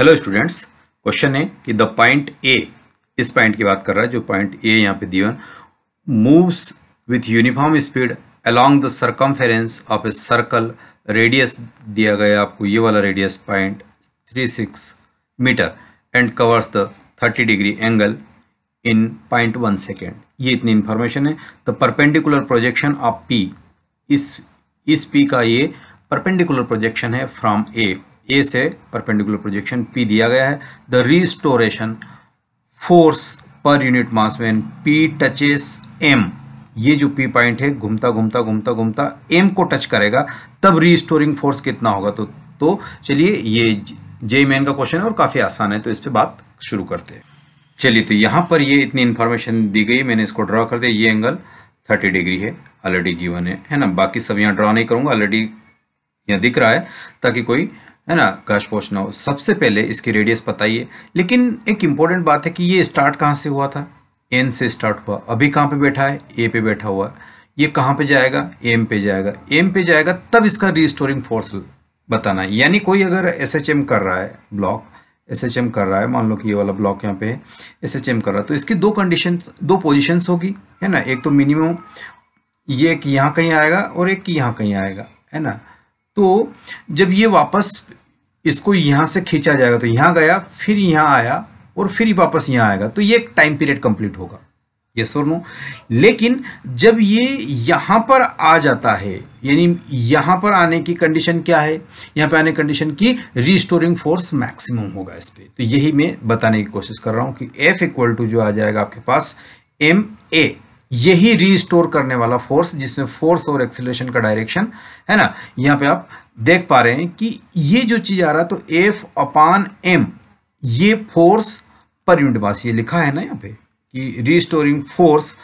hello students question है कि the point A इस पॉइंट की बात कर रहा है जो पॉइंट ए यहाँ पे दीवन moves with uniform speed along the circumference of a circle radius दिया गया आपको ये वाला radius point three six metre and covers the thirty degree angle in point one second ये इतनी इन्फॉर्मेशन है the perpendicular projection of P is P का ये परपेंडिकुलर प्रोजेक्शन है फ्रॉम ए ए से परपेंडिकुलर प्रोजेक्शन पी दिया गया है the restoration force per unit mass में पी टचेस एम ये जो पी पॉइंट है घूमता घूमता घूमता घूमता एम को टच करेगा तब रीस्टोरिंग फोर्स कितना होगा तो तो चलिए ये जे मैन का क्वेश्चन है और काफ़ी आसान है तो इस पर बात शुरू करते हैं चलिए तो यहाँ पर ये इतनी इंफॉर्मेशन दी गई मैंने इसको ड्रॉ कर दिया ये एंगल थर्टी डिग्री है ऑलरेडी गिवन है है ना बाकी सब यहाँ ड्रॉ नहीं करूँगा ऑलरेडी यहाँ दिख रहा है ताकि कोई है ना घास पहुंचना हो सबसे पहले इसकी रेडियस बताइए लेकिन एक इम्पॉर्टेंट बात है कि ये स्टार्ट कहाँ से हुआ था एन से स्टार्ट हुआ अभी कहाँ पे बैठा है ए पे बैठा हुआ है ये कहाँ पे जाएगा एम पे जाएगा एम पे जाएगा तब इसका रीस्टोरिंग फोर्स बताना है यानी कोई अगर एस एच एम कर रहा है ब्लॉक एस एच एम कर रहा है मान लो कि ये वाला ब्लॉक यहाँ पे एस एच एम कर रहा है तो इसकी दो कंडीशन दो पोजिशंस होगी है ना एक तो मिनिमम ये एक यहाँ कहीं आएगा और एक यहाँ कहीं आएगा है ना तो जब ये वापस इसको यहाँ से खींचा जाएगा तो यहाँ गया फिर यहाँ आया और फिर वापस यहाँ आएगा तो ये एक टाइम पीरियड कंप्लीट होगा ये सो नो लेकिन जब ये यहाँ पर आ जाता है यानी यहाँ पर आने की कंडीशन क्या है यहाँ पर आने की कंडीशन की रिस्टोरिंग फोर्स मैक्सिमम होगा इस पर तो यही मैं बताने की कोशिश कर रहा हूँ कि एफ इक्वल टू जो आ जाएगा आपके पास एम ए यही रीस्टोर करने वाला फोर्स जिसमें फोर्स और एक्सेलेशन का डायरेक्शन है ना यहाँ पे आप देख पा रहे हैं कि ये जो चीज़ आ रहा है तो एफ अपान एम ये फोर्स पर यूनिट मास ये लिखा है ना यहाँ पे कि restoring force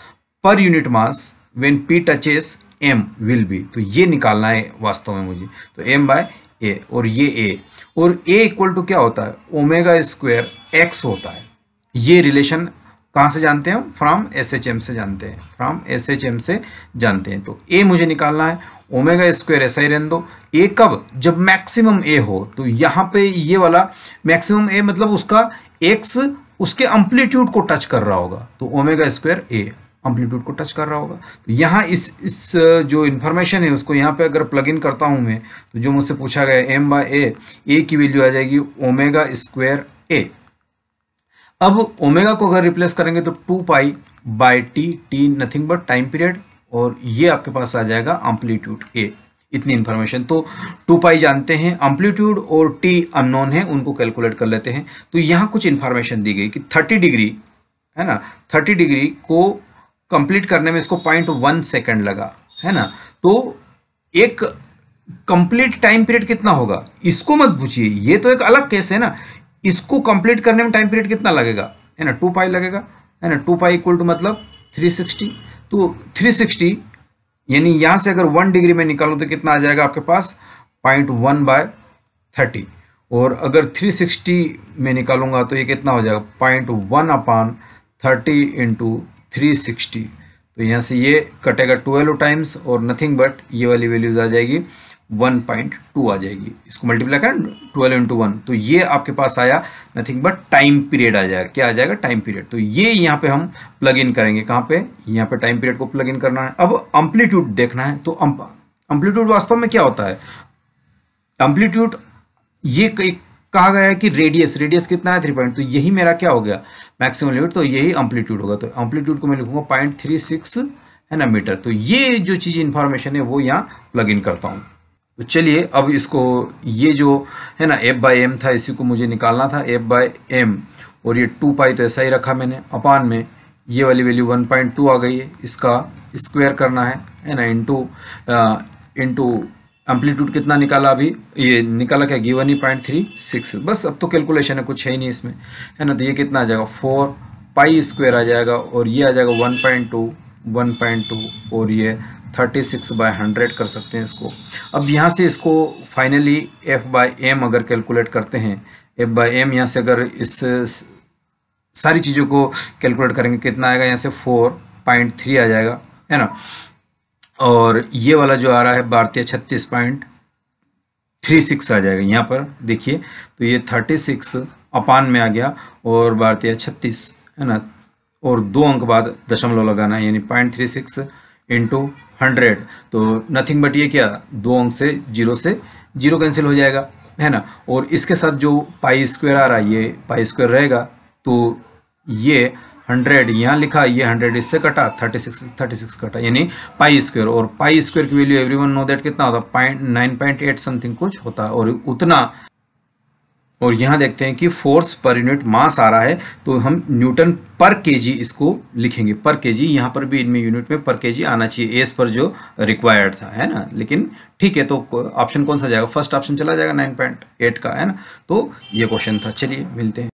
per unit mass when P touches M will be तो ये निकालना है वास्तव में मुझे तो एम बाय ए और ये ए और ए इक्वल टू क्या होता है ओमेगा स्क्वायर एक्स होता है ये रिलेशन कहाँ से जानते हैं फ्रॉम एस एच एम से जानते हैं फ्रॉम एस एच एम से जानते हैं तो ए मुझे निकालना है ओमेगा स्क्वायर ऐसा ही रहने दो ए कब जब मैक्सिमम ए हो तो यहाँ पे ये वाला मैक्सिमम ए मतलब उसका एक्स उसके अम्प्लीट्यूड को टच कर रहा होगा तो ओमेगा स्क्वायर ए अम्प्लीट्यूड को टच कर रहा होगा तो यहाँ इस इस जो इन्फॉर्मेशन है उसको यहाँ पे अगर प्लग इन करता हूँ मैं तो जो मुझसे पूछा गया एम बाय ए ए की वैल्यू आ जाएगी ओमेगा स्क्वायर ए अब ओमेगा को अगर रिप्लेस करेंगे तो two pi by T T nothing but time period और ये आपके पास आ जाएगा एम्पलीट्यूड ए इतनी इन्फॉर्मेशन तो टू पाई जानते हैं एम्पलीट्यूड और टी अननोन है उनको कैलकुलेट कर लेते हैं तो यहाँ कुछ इन्फॉर्मेशन दी गई कि थर्टी डिग्री है ना थर्टी डिग्री को कंप्लीट करने में इसको पॉइंट वन सेकेंड लगा है ना तो एक कंप्लीट टाइम पीरियड कितना होगा इसको मत पूछिए ये तो एक अलग केस है ना इसको कंप्लीट करने में टाइम पीरियड कितना लगेगा है ना टू पाई लगेगा है ना टू पाई इक्वल टू मतलब थ्री सिक्सटी तो थ्री सिक्सटी यानी यहाँ से अगर वन डिग्री में निकालूँ तो कितना आ जाएगा आपके पास पॉइंट वन बाय थर्टी और अगर थ्री सिक्सटी में निकालूंगा तो ये कितना हो जाएगा point one upon thirty into three sixty तो यहाँ से ये कटेगा ट्वेल्व टाइम्स और नथिंग बट ये वाली वैल्यूज़ आ जाएगी वन पॉइंट टू आ जाएगी इसको मल्टीप्लाई करें ट्वेल्व इंटू वन तो ये आपके पास आया नथिंग बट टाइम पीरियड आ जाएगा क्या आ जाएगा टाइम पीरियड तो ये यहाँ पे हम प्लग इन करेंगे कहाँ पे यहाँ पे टाइम पीरियड को प्लग इन करना है अब अम्पलीट्यूड देखना है तो अम्पलीट्यूड वास्तव में क्या होता है अम्पलीट्यूड ये कहा गया है कि रेडियस रेडियस कितना है थ्री पॉइंट तो यही मेरा क्या हो गया मैक्सिमम लिमिट तो यही अम्पलीट्यूड होगा तो अम्पलीट्यूड को मैं लिखूंगा पॉइंट थ्री सिक्स है ना मीटर तो ये जो चीज़ इन्फॉर्मेशन है वो यहाँ प्लग इन करता हूँ तो चलिए अब इसको ये जो है ना एफ बाई एम था इसी को मुझे निकालना था एफ बाई एम और ये टू पाई तो ऐसा ही रखा मैंने अपान में ये वाली वैल्यू वन पॉइंट टू आ गई है इसका स्क्वायर करना है है ना इंटू इंटू एम्पलीट्यूड कितना निकाला अभी ये निकाला क्या गिवन ही पॉइंट थ्री सिक्स बस अब तो कैलकुलेशन है कुछ है ही नहीं इसमें है ना तो ये कितना आ जाएगा फोर पाई स्क्वायर आ जाएगा और ये आ जाएगा one point two one point two और ये थर्टी सिक्स बाय हंड्रेड कर सकते हैं इसको अब यहाँ से इसको फाइनली एफ बाई एम अगर कैलकुलेट करते हैं एफ बाई एम यहाँ से अगर इस सारी चीज़ों को कैलकुलेट करेंगे कितना आएगा यहाँ से फोर पॉइंट थ्री आ जाएगा है ना और ये वाला जो आ रहा है भारतीय छत्तीस पॉइंट थ्री सिक्स आ जाएगा यहाँ पर देखिए तो ये थर्टी सिक्स अपान में आ गया और भारतीय छत्तीस है ना और दो अंक बाद दशमलव लगाना यानी point three six into hundred तो नथिंग बट ये क्या दो अंक से जीरो से जीरो कैंसिल हो जाएगा है ना और इसके साथ जो पाई स्क्वायर आ रहा है ये पाई स्क्वायर रहेगा तो ये हंड्रेड यहाँ लिखा ये हंड्रेड इससे कटा थर्टी सिक्स थर्टी सिक्स कटा यानी पाई स्क्वायर और पाई स्क्वायर की वैल्यू एवरीवन नो दैट कितना होता है point nine point eight something कुछ होता है और उतना और यहाँ देखते हैं कि फोर्स पर यूनिट मास आ रहा है तो हम न्यूटन पर केजी इसको लिखेंगे पर केजी यहाँ पर भी इनमें यूनिट में पर केजी आना चाहिए एस पर जो रिक्वायर्ड था है ना लेकिन ठीक है तो ऑप्शन कौन सा जाएगा फर्स्ट ऑप्शन चला जाएगा नाइन पॉइंट एट का है ना तो ये क्वेश्चन था चलिए मिलते हैं